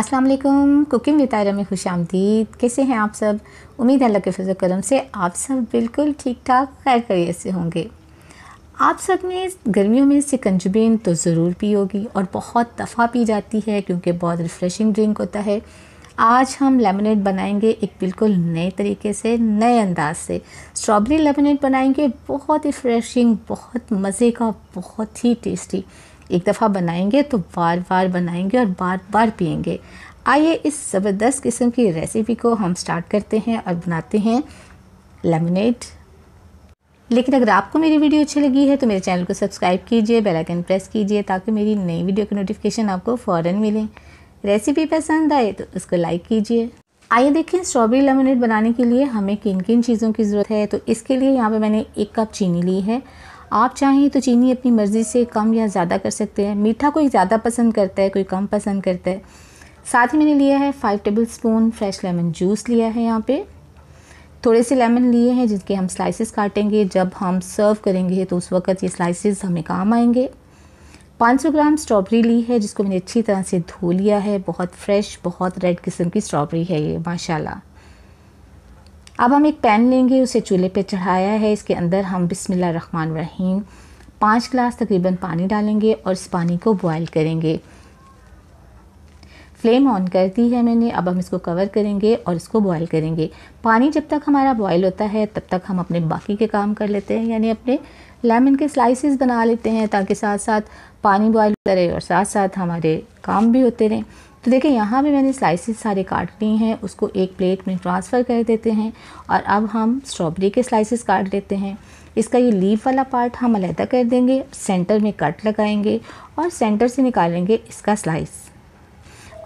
अस्सलाम वालेकुम cooking with Ayra में खुश आमदीद कैसे हैं आप सब उम्मीद है अल्लाह के फजल करम से आप सब बिल्कुल ठीक ठाक खैर खैरियत से होंगे आप सब ने गर्मियों में सिकंजबिन तो ज़रूर पी होगी और बहुत दफ़ा पी जाती है क्योंकि बहुत रिफ़्रेशिंग ड्रिंक होता है आज हम लेमनेट बनाएंगे एक बिल्कुल नए तरीके से नए अंदाज से स्ट्रॉबेरी लेमनेट बनाएंगे बहुत ही फ्रेशिंग बहुत मज़े का बहुत ही टेस्टी एक दफ़ा बनाएंगे तो बार बार बनाएंगे और बार बार पियेंगे आइए इस ज़बरदस्त किस्म की रेसिपी को हम स्टार्ट करते हैं और बनाते हैं लेमनेट लेकिन अगर आपको मेरी वीडियो अच्छी लगी है तो मेरे चैनल को सब्सक्राइब कीजिए बेल आइकन प्रेस कीजिए ताकि मेरी नई वीडियो की नोटिफिकेशन आपको फ़ौरन मिले रेसिपी पसंद आए तो उसको लाइक कीजिए आइए देखें स्ट्रॉबेरी लेमनेट बनाने के लिए हमें किन किन चीज़ों की ज़रूरत है तो इसके लिए यहाँ पर मैंने एक कप चीनी ली है आप चाहें तो चीनी अपनी मर्ज़ी से कम या ज़्यादा कर सकते हैं मीठा कोई ज़्यादा पसंद करता है कोई कम पसंद करता है साथ ही मैंने लिया है five tablespoon fresh lemon juice लिया है यहाँ पे थोड़े से लेमन लिए हैं जिनके हम स्लाइसेस काटेंगे जब हम सर्व करेंगे तो उस वक़्त ये स्लाइसेस हमें काम आएंगे 500 ग्राम स्ट्रॉबेरी ली है जिसको मैंने अच्छी तरह से धो लिया है बहुत फ्रेश बहुत रेड किस्म की स्ट्रॉबेरी है ये माशाल्लाह अब हम एक पैन लेंगे उसे चूल्हे पे चढ़ाया है इसके अंदर हम बिस्मिल्लाह रहमान रहीम पाँच गिलास तकरीबन पानी डालेंगे और इस पानी को बॉयल करेंगे फ्लेम ऑन कर दी है मैंने अब हम इसको कवर करेंगे और इसको बॉयल करेंगे पानी जब तक हमारा बॉयल होता है तब तक हम अपने बाकी के काम कर लेते हैं यानी अपने लेमन के स्लाइसेस बना लेते हैं ताकि साथ साथ पानी बॉयल होता रहे और साथ साथ हमारे काम भी होते रहें तो देखिए यहाँ भी मैंने स्लाइसेस सारे काट लिए हैं उसको एक प्लेट में ट्रांसफ़र कर देते हैं और अब हम स्ट्रॉबेरी के स्लाइसेस काट लेते हैं इसका ये लीव वाला पार्ट हम अलहदा कर देंगे सेंटर में कट लगाएंगे और सेंटर से निकालेंगे इसका स्लाइस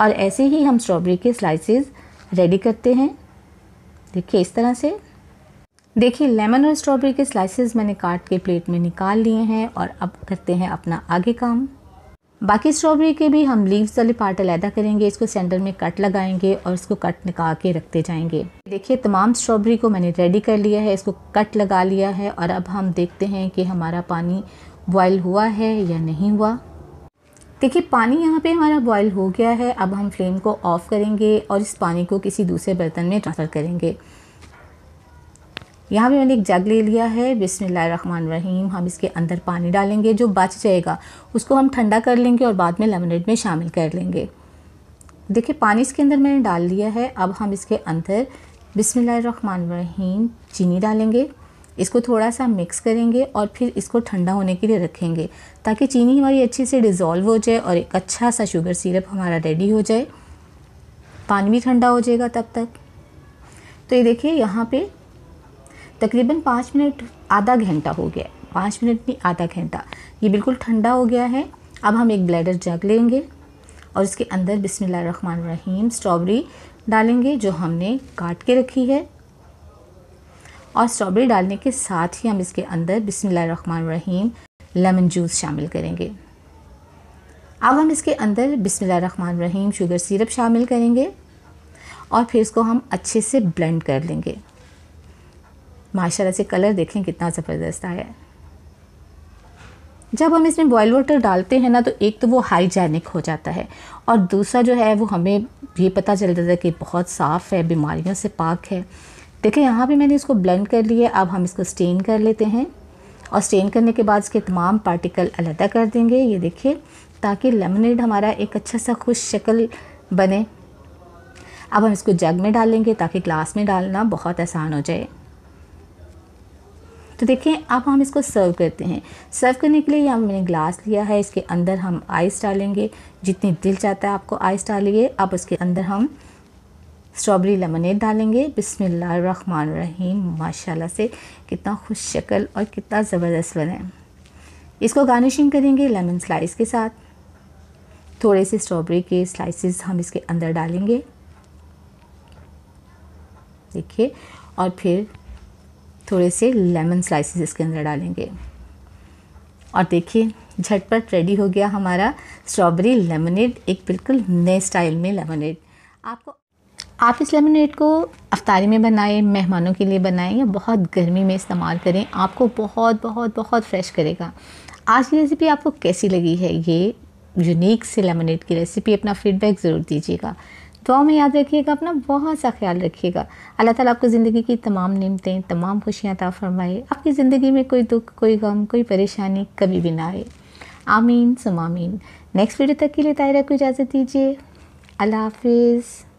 और ऐसे ही हम स्ट्रॉबेरी के स्लाइसेस रेडी करते हैं देखिए इस तरह से देखिए लेमन और स्ट्रॉबेरी के स्लाइसेस मैंने काट के प्लेट में निकाल लिए हैं और अब करते हैं अपना आगे काम बाकी स्ट्रॉबेरी के भी हम लीव्स वाले पार्ट अलहदा करेंगे इसको सेंटर में कट लगाएंगे और इसको कट निकाल के रखते जाएंगे देखिए तमाम स्ट्रॉबेरी को मैंने रेडी कर लिया है इसको कट लगा लिया है और अब हम देखते हैं कि हमारा पानी बॉयल हुआ है या नहीं हुआ देखिए पानी यहाँ पे हमारा बॉयल हो गया है अब हम फ्लेम को ऑफ़ करेंगे और इस पानी को किसी दूसरे बर्तन में ट्रांसफ़र करेंगे यहाँ भी मैंने एक जग ले लिया है रहीम हम इसके अंदर पानी डालेंगे जो बच जाएगा उसको हम ठंडा कर लेंगे और बाद में लेमनेड में शामिल कर लेंगे देखिए पानी इसके अंदर मैंने डाल लिया है अब हम इसके अंदर रहीम चीनी डालेंगे इसको थोड़ा सा मिक्स करेंगे और फिर इसको ठंडा होने के लिए रखेंगे ताकि चीनी हमारी अच्छे से डिज़ोल्व हो जाए और एक अच्छा सा शुगर सिरप हमारा रेडी हो जाए पानी भी ठंडा हो जाएगा तब तक तो ये देखिए यहाँ पे तकरीबन पाँच मिनट आधा घंटा हो गया है पाँच मिनट में आधा घंटा ये बिल्कुल ठंडा हो गया है अब हम एक ब्लैडर जग लेंगे और इसके अंदर बिसमान रहीम स्ट्रॉबेरी डालेंगे जो हमने काट के रखी है और स्ट्रॉबेरी डालने के साथ ही हम इसके अंदर बिसमान रहीम लेमन जूस शामिल करेंगे अब हम इसके अंदर बिसमान रहीम शुगर सिरप शामिल करेंगे और फिर इसको हम अच्छे से ब्लेंड कर लेंगे माशाला से कलर देखें कितना ज़बरदस्त आया है जब हम इसमें बॉयल वाटर डालते हैं ना तो एक तो वो हाइजेनिक हो जाता है और दूसरा जो है वो हमें ये पता चल जाता है कि बहुत साफ़ है बीमारियों से पाक है देखिए यहाँ पे मैंने इसको ब्लेंड कर लिया अब हम इसको स्टेन कर लेते हैं और स्टेन करने के बाद इसके तमाम पार्टिकल अलहदा कर देंगे ये देखिए ताकि लेमनेड हमारा एक अच्छा सा खुश शक्ल बने अब हम इसको जग में डालेंगे ताकि ग्लास में डालना बहुत आसान हो जाए तो देखें अब हम इसको सर्व करते हैं सर्व करने के लिए यहाँ मैंने ग्लास लिया है इसके अंदर हम आइस डालेंगे जितनी दिल चाहता है आपको आइस डालिए अब उसके अंदर हम स्ट्रॉबेरी लेमनेड डालेंगे बिसमान रहीम माशाल्लाह से कितना खुश शक्ल और कितना ज़बरदस्त बने इसको गार्निशिंग करेंगे लेमन स्लाइस के साथ थोड़े से स्ट्रॉबेरी के स्लाइसेस हम इसके अंदर डालेंगे देखिए और फिर थोड़े से लेमन स्लाइसेस इसके अंदर डालेंगे और देखिए झटपट रेडी हो गया हमारा स्ट्रॉबेरी लेमनेड एक बिल्कुल नए स्टाइल में लेमनेड आपको आप इस लेमनेड को अफ्तारी में बनाएं मेहमानों के लिए बनाएं या बहुत गर्मी में इस्तेमाल करें आपको बहुत बहुत बहुत फ्रेश करेगा आज की रेसिपी आपको कैसी लगी है ये यूनिक से लेमनेड की रेसिपी अपना फीडबैक ज़रूर दीजिएगा दुआ में याद रखिएगा अपना बहुत सा ख्याल रखिएगा अल्लाह ताला आपको ज़िंदगी की तमाम नमतें तमाम खुशियाँ ता फरमाए आपकी ज़िंदगी में कोई दुख कोई गम कोई परेशानी कभी भी ना आए आमीन सुमामीन नेक्स्ट वीडियो तक के लिए तायरा को इजाज़त दीजिए अल्लाह हाफिज़